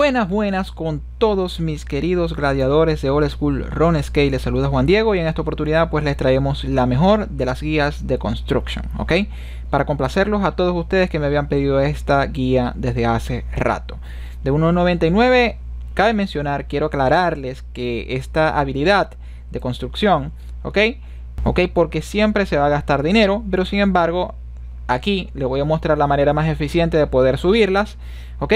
Buenas, buenas con todos mis queridos gladiadores de Old School Ron Scale, Les saluda Juan Diego y en esta oportunidad pues les traemos la mejor de las guías de Construction, ¿ok? Para complacerlos a todos ustedes que me habían pedido esta guía desde hace rato. De 1.99, cabe mencionar, quiero aclararles que esta habilidad de construcción, ¿ok? ¿Ok? Porque siempre se va a gastar dinero, pero sin embargo, aquí les voy a mostrar la manera más eficiente de poder subirlas, ¿ok?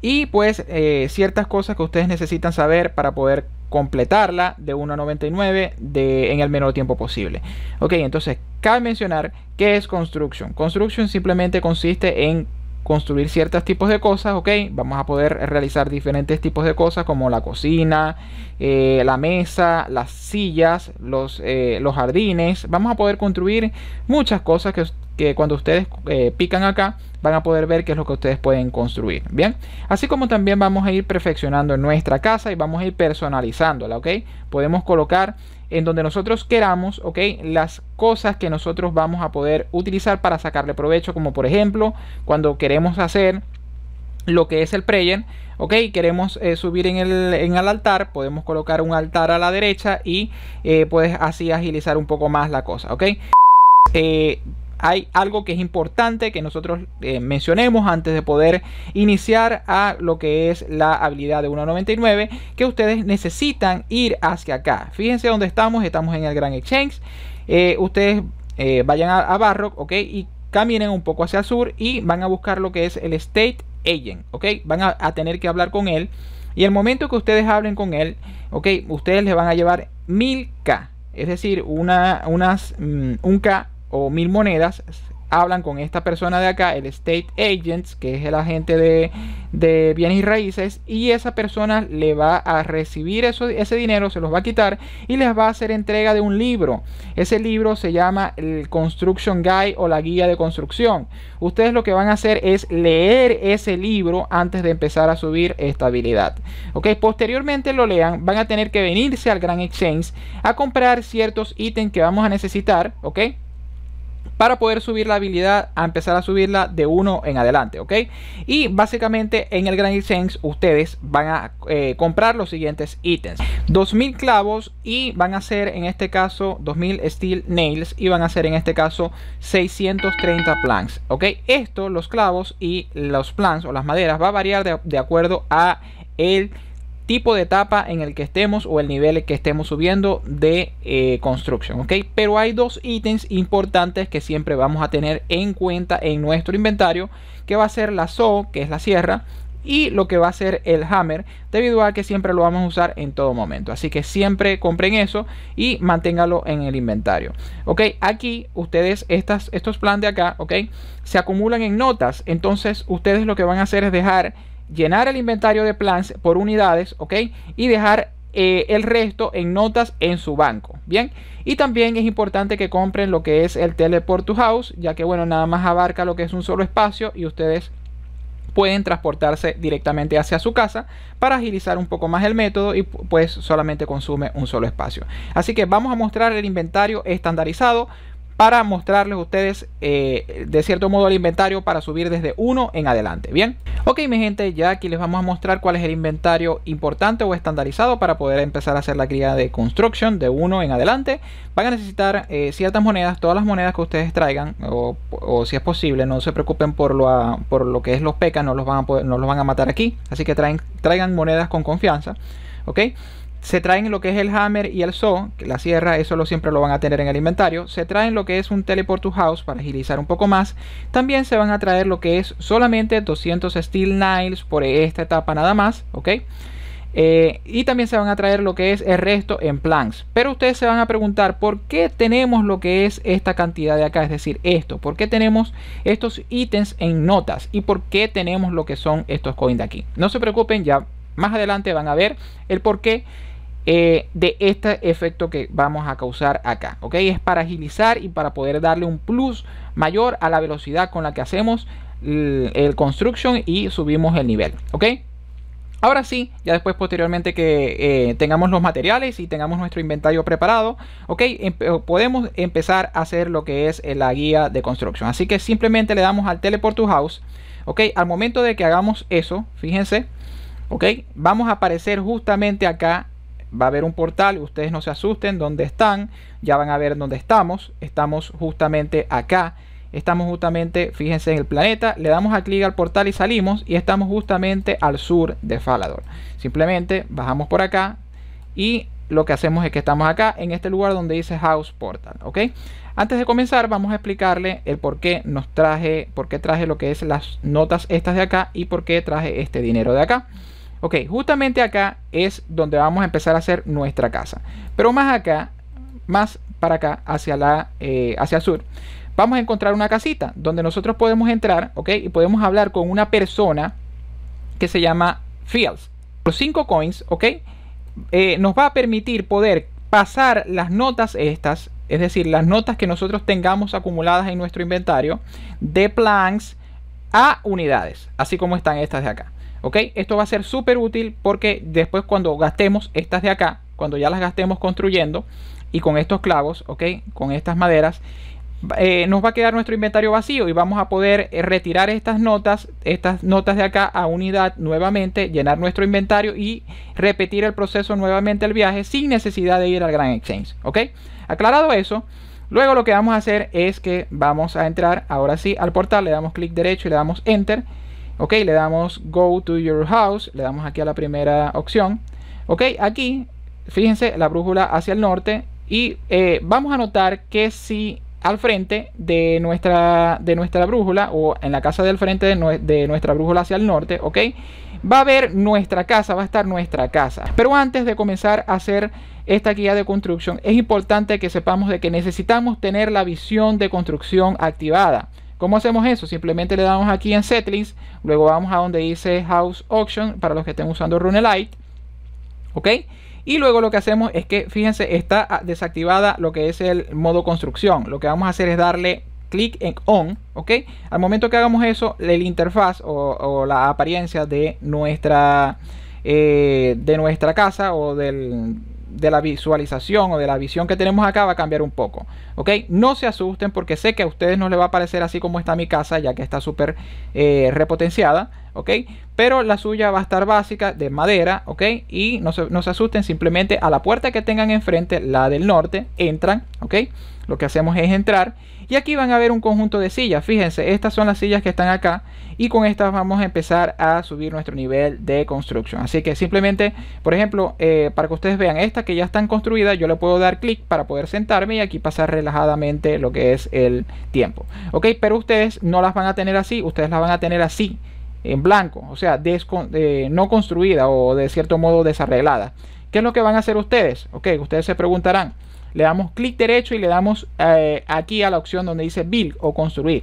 y pues eh, ciertas cosas que ustedes necesitan saber para poder completarla de 1 a 99 de, en el menor tiempo posible. Ok, entonces cabe mencionar qué es construction. Construction simplemente consiste en construir ciertos tipos de cosas, ok, vamos a poder realizar diferentes tipos de cosas como la cocina, eh, la mesa, las sillas, los, eh, los jardines, vamos a poder construir muchas cosas que que cuando ustedes eh, pican acá van a poder ver qué es lo que ustedes pueden construir. Bien, así como también vamos a ir perfeccionando nuestra casa y vamos a ir personalizándola, ¿ok? Podemos colocar en donde nosotros queramos, ¿ok? Las cosas que nosotros vamos a poder utilizar para sacarle provecho, como por ejemplo cuando queremos hacer lo que es el prayer, ok, queremos eh, subir en el, en el, altar, podemos colocar un altar a la derecha y eh, pues así agilizar un poco más la cosa, ok hay algo que es importante que nosotros eh, mencionemos antes de poder iniciar a lo que es la habilidad de 1.99 que ustedes necesitan ir hacia acá. Fíjense dónde estamos, estamos en el Grand Exchange. Eh, ustedes eh, vayan a, Barrock, ¿ok? Y caminen un poco hacia el sur y van a buscar lo que es el State Agent, ¿ok? Van a, tener que hablar con él. Y el momento que ustedes hablen con él, ¿ok? Ustedes le van a llevar 1000K. Es decir, una, unas, mm, un K o mil monedas, hablan con esta persona de acá, el State Agent, que es el agente de, bienes y raíces, y esa persona le va a recibir ese dinero, se los va a quitar y les va a hacer entrega de un libro. Ese libro se llama el Construction Guide o la guía de construcción. Ustedes lo que van a hacer es leer ese libro antes de empezar a subir esta habilidad. Ok, posteriormente lo lean, van a tener que venirse al Grand Exchange a comprar ciertos ítems que vamos a necesitar, ok para poder subir la habilidad a empezar a subirla de uno en adelante, ¿ok? Y básicamente en el Grand Exchange ustedes van a eh, comprar los siguientes ítems. 2000 clavos y van a ser en este caso 2000 steel nails y van a ser en este caso 630 planks, ¿ok? Esto, los clavos y los planks o las maderas va a variar de, de acuerdo a el tipo de etapa en el que estemos o el nivel que estemos subiendo de eh, construcción, ¿ok? Pero hay dos ítems importantes que siempre vamos a tener en cuenta en nuestro inventario, que va a ser la saw, que es la sierra, y lo que va a ser el hammer debido a que siempre lo vamos a usar en todo momento así que siempre compren eso y manténgalo en el inventario ok aquí ustedes estos plan de acá ok se acumulan en notas entonces ustedes lo que van a hacer es dejar llenar el inventario de plans por unidades, ¿ok? Y dejar eh, el resto en notas en su banco, ¿bien? Y también es importante que compren lo que es el Teleport to House, ya que, bueno, nada más abarca lo que es un solo espacio y ustedes pueden transportarse directamente hacia su casa para agilizar un poco más el método y pues solamente consume un solo espacio. Así que vamos a mostrar el inventario estandarizado para mostrarles a ustedes eh, de cierto modo el inventario para subir desde 1 en adelante. Bien, ok mi gente, ya aquí les vamos a mostrar cuál es el inventario importante o estandarizado para poder empezar a hacer la cría de construction de 1 en adelante. Van a necesitar eh, ciertas monedas, todas las monedas que ustedes traigan o, si es posible, no se preocupen por lo, por lo que es los peca no los van a no los van a matar aquí, así que traigan monedas con confianza. ¿ok? se traen lo que es el hammer y el saw, la sierra, eso siempre lo van a tener en el inventario. Se traen lo que es un teleport to house para agilizar un poco más. También se van a traer lo que es solamente 200 steel nails por esta etapa nada más, ¿ok? Eh, y también se van a traer lo que es el resto en planks. Pero ustedes se van a preguntar por qué tenemos lo que es esta cantidad de acá, es decir, esto. ¿Por qué tenemos estos ítems en notas? ¿Y por qué tenemos lo que son estos coins de aquí? No se preocupen, ya más adelante van a ver el porqué eh, de este efecto que vamos a causar acá. ¿ok? Es para agilizar y para poder darle un plus mayor a la velocidad con la que hacemos el, construction y subimos el nivel. ¿ok? Ahora sí, ya después posteriormente que eh, tengamos los materiales y tengamos nuestro inventario preparado, ok, podemos empezar a hacer lo que es eh, la guía de construcción. Así que simplemente le damos al teleport to house, ok, al momento de que hagamos eso, fíjense, ¿Ok? Vamos a aparecer justamente acá. Va a haber un portal, ustedes no se asusten, ¿dónde están? Ya van a ver dónde estamos. Estamos justamente acá. Estamos justamente, fíjense en el planeta, le damos a clic al portal y salimos y estamos justamente al sur de Falador. Simplemente bajamos por acá y lo que hacemos es que estamos acá en este lugar donde dice House Portal, ¿ok? Antes de comenzar vamos a explicarle el por qué nos traje, por qué traje lo que es las notas estas de acá y por qué traje este dinero de acá. Ok, justamente acá es donde vamos a empezar a hacer nuestra casa. Pero más acá, más para acá, hacia, la, eh, hacia el sur, vamos a encontrar una casita donde nosotros podemos entrar, ok, y podemos hablar con una persona que se llama Fields. Los 5 coins, ok, eh, nos va a permitir poder pasar las notas estas, es decir, las notas que nosotros tengamos acumuladas en nuestro inventario, de planks a unidades, así como están estas de acá. Esto va a ser súper útil porque después cuando gastemos estas de acá, cuando ya las gastemos construyendo y con estos clavos, ¿ok? Con estas maderas, eh, nos va a quedar nuestro inventario vacío y vamos a poder eh, retirar estas notas, estas notas de acá a unidad nuevamente, llenar nuestro inventario y repetir el proceso nuevamente el viaje sin necesidad de ir al Gran Exchange, ¿ok? Aclarado eso, luego lo que vamos a hacer es que vamos a entrar ahora sí al portal, le damos clic derecho y le damos Enter Ok, le damos Go to your house, le damos aquí a la primera opción. Ok, aquí, fíjense, la brújula hacia el norte y eh, vamos a notar que si al frente de nuestra, de nuestra brújula o en la casa del frente de, nuestra brújula hacia el norte, ¿ok? Va a ver nuestra casa, va a estar nuestra casa. Pero antes de comenzar a hacer esta guía de construcción, es importante que sepamos de que necesitamos tener la visión de construcción activada. ¿Cómo hacemos eso? Simplemente le damos aquí en settings luego vamos a donde dice House Auction para los que estén usando Runelite, ¿ok? Y luego lo que hacemos es que, fíjense, está desactivada lo que es el modo construcción. Lo que vamos a hacer es darle clic en on, ¿ok? Al momento que hagamos eso, la interfaz o, la apariencia de nuestra, eh, de nuestra casa o de la visualización o de la visión que tenemos acá va a cambiar un poco. ¿Ok? No se asusten porque sé que a ustedes no les va a parecer así como está mi casa, ya que está súper eh, repotenciada. ¿Ok? Pero la suya va a estar básica de madera, ¿ok? Y no se, asusten, simplemente a la puerta que tengan enfrente, la del norte, entran, ¿ok? Lo que hacemos es entrar y aquí van a ver un conjunto de sillas. Fíjense, estas son las sillas que están acá y con estas vamos a empezar a subir nuestro nivel de construcción. Así que simplemente, por ejemplo, eh, para que ustedes vean estas que ya están construidas, yo le puedo dar clic para poder sentarme y aquí pasar lo que es el tiempo. Ok, pero ustedes no las van a tener así, ustedes las van a tener así, en blanco, o sea, eh, no construida o de cierto modo desarreglada. ¿Qué es lo que van a hacer ustedes? Ok, ustedes se preguntarán le damos clic derecho y le damos eh, aquí a la opción donde dice build o construir.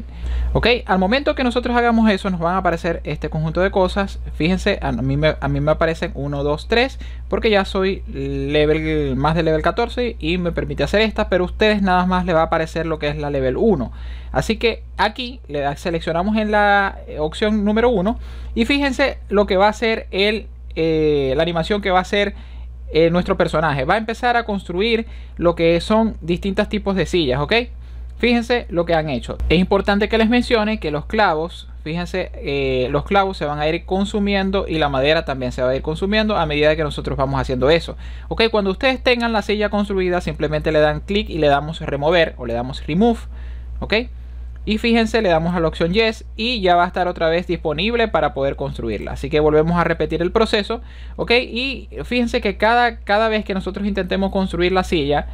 Ok, al momento que nosotros hagamos eso nos van a aparecer este conjunto de cosas. Fíjense, a mí me, a mí me aparecen 1, 2, 3 porque ya soy level más de level 14 y me permite hacer esta pero a ustedes nada más le va a aparecer lo que es la level 1. Así que aquí le seleccionamos en la eh, opción número 1 y fíjense lo que va a ser el, eh, la animación que va a ser eh, nuestro personaje. Va a empezar a construir lo que son distintos tipos de sillas, ¿ok? Fíjense lo que han hecho. Es importante que les mencione que los clavos, fíjense, eh, los clavos se van a ir consumiendo y la madera también se va a ir consumiendo a medida que nosotros vamos haciendo eso. Ok, cuando ustedes tengan la silla construida, simplemente le dan clic y le damos remover o le damos remove. Ok y fíjense le damos a la opción yes y ya va a estar otra vez disponible para poder construirla así que volvemos a repetir el proceso ok y fíjense que cada, cada vez que nosotros intentemos construir la silla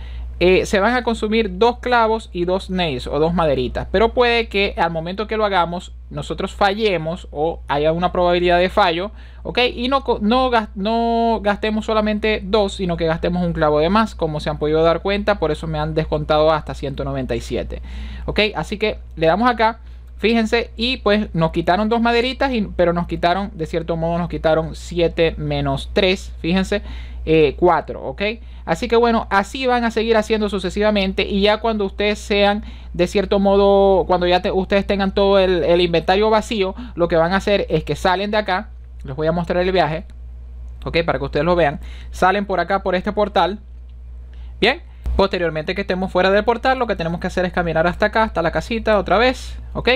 eh, se van a consumir dos clavos y dos nails o dos maderitas. Pero puede que al momento que lo hagamos nosotros fallemos o haya una probabilidad de fallo, ¿ok? Y no, no, gastemos solamente dos, sino que gastemos un clavo de más, como se han podido dar cuenta, por eso me han descontado hasta 197, ¿ok? Así que le damos acá, fíjense, y pues nos quitaron dos maderitas, y, pero nos quitaron, de cierto modo, nos quitaron 7 menos 3, fíjense 4, eh, ¿ok? Así que bueno, así van a seguir haciendo sucesivamente y ya cuando ustedes sean, de cierto modo, cuando ya ustedes tengan todo el, el inventario vacío, lo que van a hacer es que salen de acá, les voy a mostrar el viaje, ¿ok? Para que ustedes lo vean, salen por acá, por este portal, ¿bien? Posteriormente que estemos fuera del portal, lo que tenemos que hacer es caminar hasta acá, hasta la casita otra vez, ¿ok?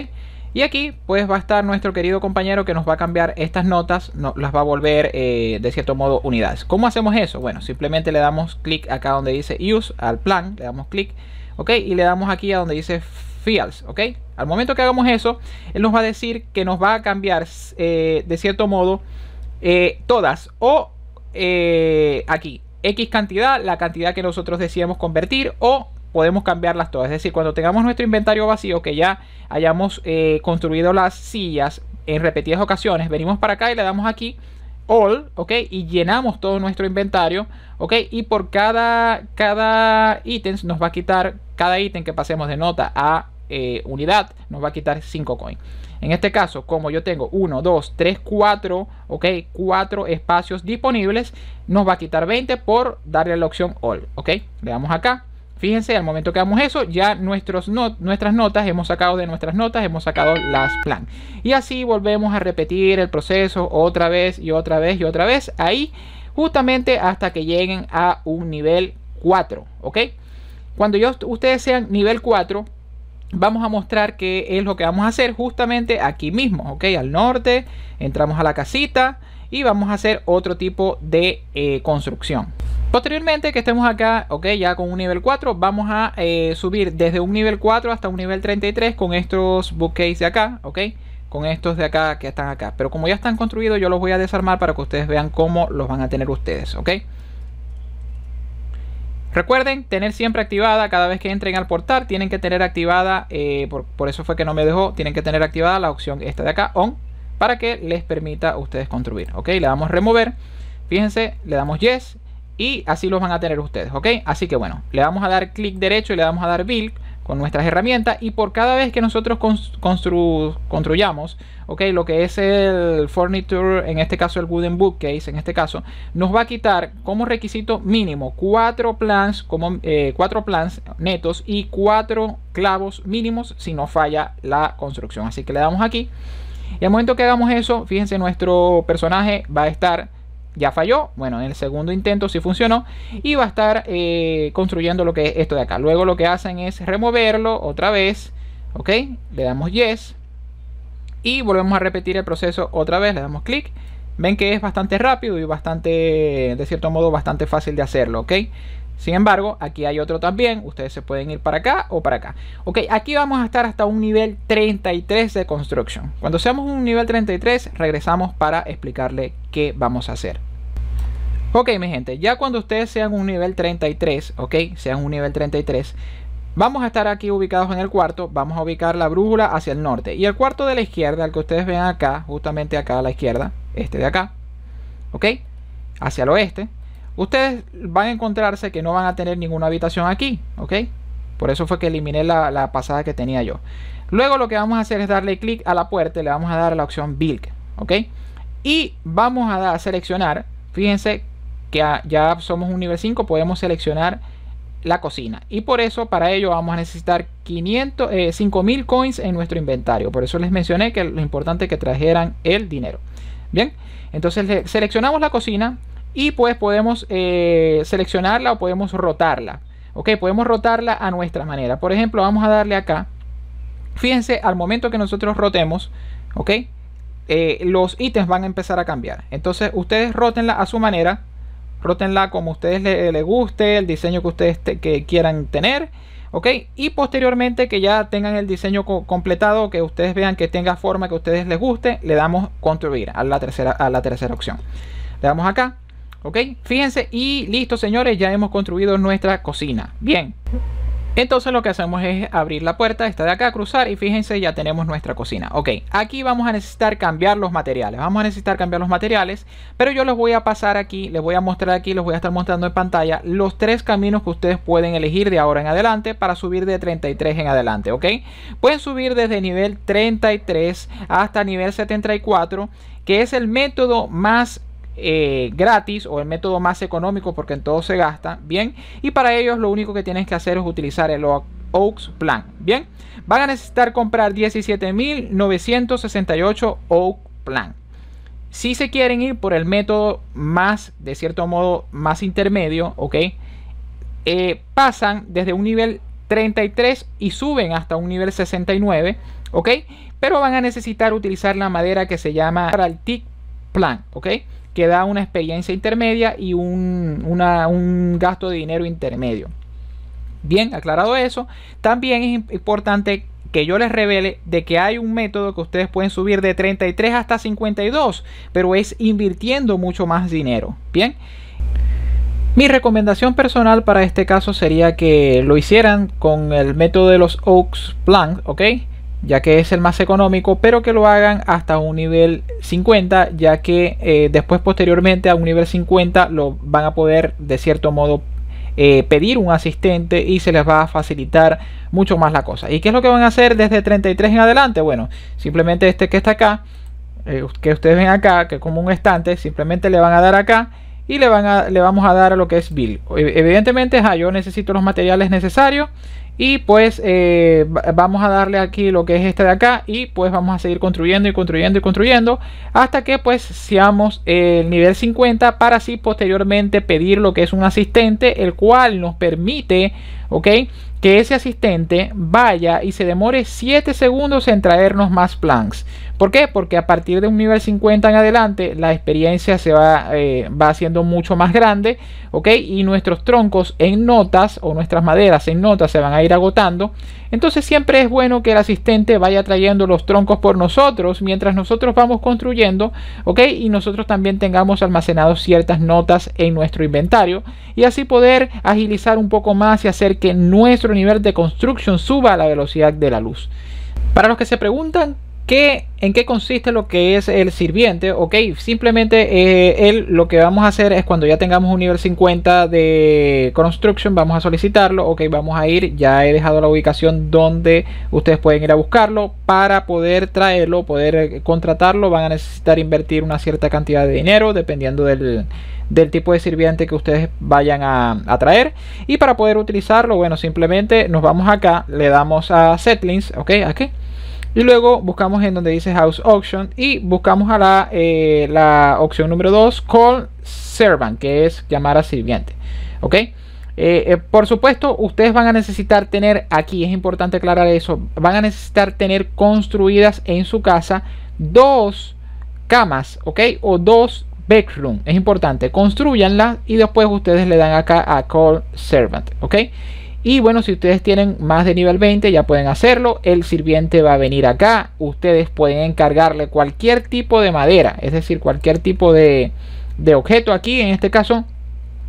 Y aquí pues va a estar nuestro querido compañero que nos va a cambiar estas notas, no, las va a volver eh, de cierto modo unidades. ¿Cómo hacemos eso? Bueno, simplemente le damos clic acá donde dice Use, al plan, le damos clic, ok, y le damos aquí a donde dice Fields, ok. Al momento que hagamos eso, él nos va a decir que nos va a cambiar eh, de cierto modo eh, todas o aquí X cantidad, la cantidad que nosotros decíamos convertir o podemos cambiarlas todas. Es decir, cuando tengamos nuestro inventario vacío, que ya hayamos eh, construido las sillas en repetidas ocasiones, venimos para acá y le damos aquí all, ¿ok? Y llenamos todo nuestro inventario, ¿ok? Y por cada, cada ítem nos va a quitar, cada ítem que pasemos de nota a eh, unidad, nos va a quitar 5 coins. En este caso, como yo tengo 1, 2, 3, 4, ¿ok? 4 espacios disponibles, nos va a quitar 20 por darle la opción all, ¿ok? Le damos acá Fíjense, al momento que hagamos eso, ya nuestras notas, hemos sacado de nuestras notas, hemos sacado las plan. Y así volvemos a repetir el proceso otra vez y otra vez y otra vez, ahí justamente hasta que lleguen a un nivel 4, ¿ok? Cuando yo, ustedes sean nivel 4, vamos a mostrar qué es lo que vamos a hacer justamente aquí mismo, ¿ok? Al norte, entramos a la casita y vamos a hacer otro tipo de eh, construcción. Posteriormente que estemos acá, ok, ya con un nivel 4, vamos a eh, subir desde un nivel 4 hasta un nivel 33 con estos bookcase de acá, ok, con estos de acá que están acá. Pero como ya están construidos, yo los voy a desarmar para que ustedes vean cómo los van a tener ustedes, ok. Recuerden tener siempre activada cada vez que entren al portal, tienen que tener activada, eh, por, eso fue que no me dejó, tienen que tener activada la opción esta de acá, on, para que les permita a ustedes construir. Ok, le damos remover, fíjense, le damos yes y así los van a tener ustedes, ¿ok? Así que bueno, le vamos a dar clic derecho y le vamos a dar build con nuestras herramientas y por cada vez que nosotros construyamos, ok, lo que es el furniture, en este caso el wooden bookcase, en este caso, nos va a quitar como requisito mínimo cuatro plans, como eh, cuatro plans netos y cuatro clavos mínimos si no falla la construcción. Así que le damos aquí y al momento que hagamos eso, fíjense nuestro personaje va a estar ya falló. Bueno, en el segundo intento sí funcionó. Y va a estar eh, construyendo lo que es esto de acá. Luego lo que hacen es removerlo otra vez. ¿Ok? Le damos yes. Y volvemos a repetir el proceso otra vez. Le damos clic. Ven que es bastante rápido y bastante, de cierto modo, bastante fácil de hacerlo. ¿Ok? Sin embargo, aquí hay otro también. Ustedes se pueden ir para acá o para acá. Ok, aquí vamos a estar hasta un nivel 33 de construction. Cuando seamos un nivel 33, regresamos para explicarle qué vamos a hacer. Ok, mi gente, ya cuando ustedes sean un nivel 33, ok, sean un nivel 33, vamos a estar aquí ubicados en el cuarto, vamos a ubicar la brújula hacia el norte. Y el cuarto de la izquierda, al que ustedes vean acá, justamente acá a la izquierda, este de acá, ok, hacia el oeste, ustedes van a encontrarse que no van a tener ninguna habitación aquí, ok. Por eso fue que eliminé la, pasada que tenía yo. Luego lo que vamos a hacer es darle clic a la puerta y le vamos a dar la opción Build, ok. Y vamos a, dar, a seleccionar, fíjense que ya somos un nivel 5, podemos seleccionar la cocina. Y por eso, para ello, vamos a necesitar 500, 5000 eh, coins en nuestro inventario. Por eso les mencioné que lo importante es que trajeran el dinero. Bien, entonces seleccionamos la cocina y pues podemos eh, seleccionarla o podemos rotarla. Ok, podemos rotarla a nuestra manera. Por ejemplo, vamos a darle acá. Fíjense, al momento que nosotros rotemos, ok, eh, los ítems van a empezar a cambiar. Entonces, ustedes rotenla a su manera Frótenla como a ustedes les, guste, el diseño que ustedes que quieran tener. ¿Ok? Y posteriormente que ya tengan el diseño completado, que ustedes vean que tenga forma que a ustedes les guste, le damos construir a la tercera, a la tercera opción. Le damos acá. ¿Ok? Fíjense y listo, señores, ya hemos construido nuestra cocina. Bien. Entonces lo que hacemos es abrir la puerta, esta de acá, cruzar y fíjense ya tenemos nuestra cocina. Ok, aquí vamos a necesitar cambiar los materiales, vamos a necesitar cambiar los materiales, pero yo los voy a pasar aquí, les voy a mostrar aquí, les voy a estar mostrando en pantalla los tres caminos que ustedes pueden elegir de ahora en adelante para subir de 33 en adelante, ok. Pueden subir desde nivel 33 hasta nivel 74 que es el método más eh, gratis o el método más económico porque en todo se gasta, bien. Y para ellos lo único que tienes que hacer es utilizar el Oaks Plan, bien. Van a necesitar comprar 17.968 Oak Plan. Si se quieren ir por el método más, de cierto modo, más intermedio, ¿ok? Eh, pasan desde un nivel 33 y suben hasta un nivel 69, ¿ok? Pero van a necesitar utilizar la madera que se llama para Plan, ¿ok? que da una experiencia intermedia y un, gasto de dinero intermedio. Bien, aclarado eso, también es importante que yo les revele de que hay un método que ustedes pueden subir de 33 hasta 52, pero es invirtiendo mucho más dinero. Bien. Mi recomendación personal para este caso sería que lo hicieran con el método de los Oaks Plank, ¿ok? ya que es el más económico, pero que lo hagan hasta un nivel 50, ya que eh, después posteriormente a un nivel 50 lo van a poder de cierto modo eh, pedir un asistente y se les va a facilitar mucho más la cosa. ¿Y qué es lo que van a hacer desde 33 en adelante? Bueno, simplemente este que está acá, eh, que ustedes ven acá, que es como un estante, simplemente le van a dar acá y le, van a, le vamos a dar a lo que es Bill. E-, evidentemente, yo necesito los materiales necesarios y pues eh, vamos a darle aquí lo que es este de acá y pues vamos a seguir construyendo y construyendo y construyendo hasta que pues seamos el nivel 50 para así posteriormente pedir lo que es un asistente el cual nos permite, ok, que ese asistente vaya y se demore 7 segundos en traernos más planks. ¿Por qué? Porque a partir de un nivel 50 en adelante la experiencia se va, eh, va haciendo mucho más grande, ¿ok? Y nuestros troncos en notas o nuestras maderas en notas se van a ir agotando. Entonces siempre es bueno que el asistente vaya trayendo los troncos por nosotros mientras nosotros vamos construyendo, ¿ok? Y nosotros también tengamos almacenados ciertas notas en nuestro inventario y así poder agilizar un poco más y hacer que nuestro nivel de construcción suba a la velocidad de la luz. Para los que se preguntan, ¿En qué consiste lo que es el sirviente? Ok, simplemente eh, él lo que vamos a hacer es cuando ya tengamos un nivel 50 de construction, vamos a solicitarlo. Ok, vamos a ir. Ya he dejado la ubicación donde ustedes pueden ir a buscarlo. Para poder traerlo, poder eh, contratarlo, van a necesitar invertir una cierta cantidad de dinero dependiendo del, tipo de sirviente que ustedes vayan a, traer. Y para poder utilizarlo, bueno, simplemente nos vamos acá, le damos a setlings. Ok, aquí. Y luego buscamos en donde dice House Auction y buscamos a la, eh, opción número 2, Call Servant, que es llamar a sirviente. ¿Ok? Eh, eh, por supuesto, ustedes van a necesitar tener, aquí es importante aclarar eso, van a necesitar tener construidas en su casa dos camas, ¿ok? O dos bedrooms. es importante, construyanlas y después ustedes le dan acá a call servant, ¿ok? Y bueno, si ustedes tienen más de nivel 20 ya pueden hacerlo. El sirviente va a venir acá. Ustedes pueden encargarle cualquier tipo de madera, es decir, cualquier tipo de, de objeto aquí, en este caso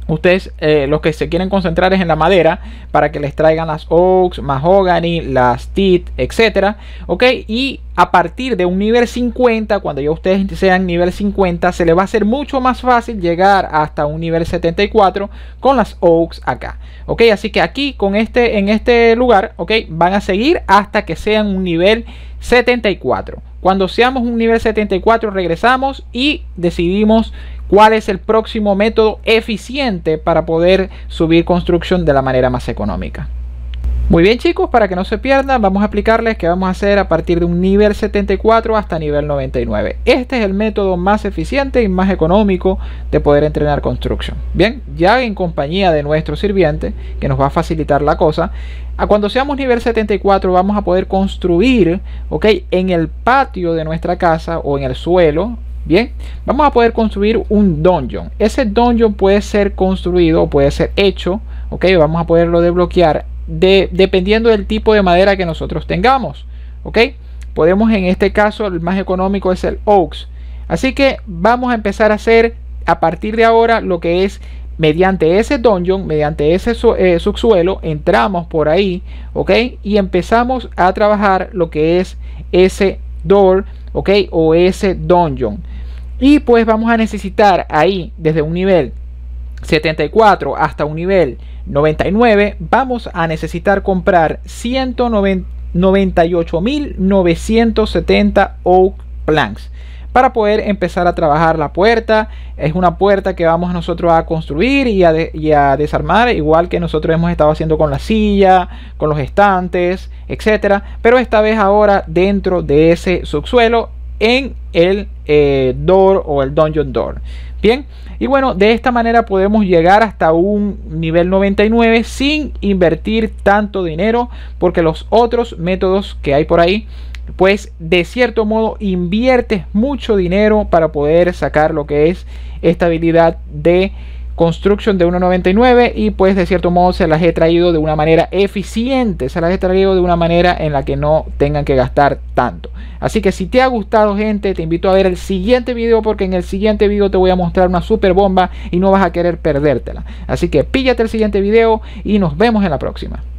Ustedes lo eh, los que se quieren concentrar es en la madera para que les traigan las oaks, mahogany, las teak, etcétera, ¿ok? Y a partir de un nivel 50, cuando ya ustedes sean nivel 50, se les va a ser mucho más fácil llegar hasta un nivel 74 con las oaks acá, ¿ok? Así que aquí con este, en este lugar, ¿ok? Van a seguir hasta que sean un nivel 74. Cuando seamos un nivel 74 regresamos y decidimos cuál es el próximo método eficiente para poder subir construcción de la manera más económica. Muy bien chicos, para que no se pierdan, vamos a explicarles qué vamos a hacer a partir de un nivel 74 hasta nivel 99. Este es el método más eficiente y más económico de poder entrenar construcción. Bien, ya en compañía de nuestro sirviente, que nos va a facilitar la cosa, a cuando seamos nivel 74 vamos a poder construir, ok, en el patio de nuestra casa o en el suelo, Bien, vamos a poder construir un dungeon. Ese dungeon puede ser construido o puede ser hecho, ok, vamos a poderlo desbloquear dependiendo del tipo de madera que nosotros tengamos, ok. Podemos en este caso, el más económico es el Oaks. Así que vamos a empezar a hacer a partir de ahora lo que es mediante ese dungeon, mediante ese eh, subsuelo, entramos por ahí, ¿ok? Y empezamos a trabajar lo que es ese door ¿ok? O ese dungeon. Y pues vamos a necesitar ahí desde un nivel 74 hasta un nivel 99, vamos a necesitar comprar 198.970 oak planks para poder empezar a trabajar la puerta. Es una puerta que vamos nosotros a construir y a, desarmar, igual que nosotros hemos estado haciendo con la silla, con los estantes, etcétera. Pero esta vez ahora dentro de ese subsuelo en el eh, door o el dungeon door. Bien, y bueno, de esta manera podemos llegar hasta un nivel 99 sin invertir tanto dinero, porque los otros métodos que hay por ahí pues de cierto modo inviertes mucho dinero para poder sacar lo que es esta habilidad de construction de 1.99 y pues de cierto modo se las he traído de una manera eficiente, se las he traído de una manera en la que no tengan que gastar tanto. Así que si te ha gustado gente, te invito a ver el siguiente video porque en el siguiente video te voy a mostrar una super bomba y no vas a querer perdértela. Así que píllate el siguiente video y nos vemos en la próxima.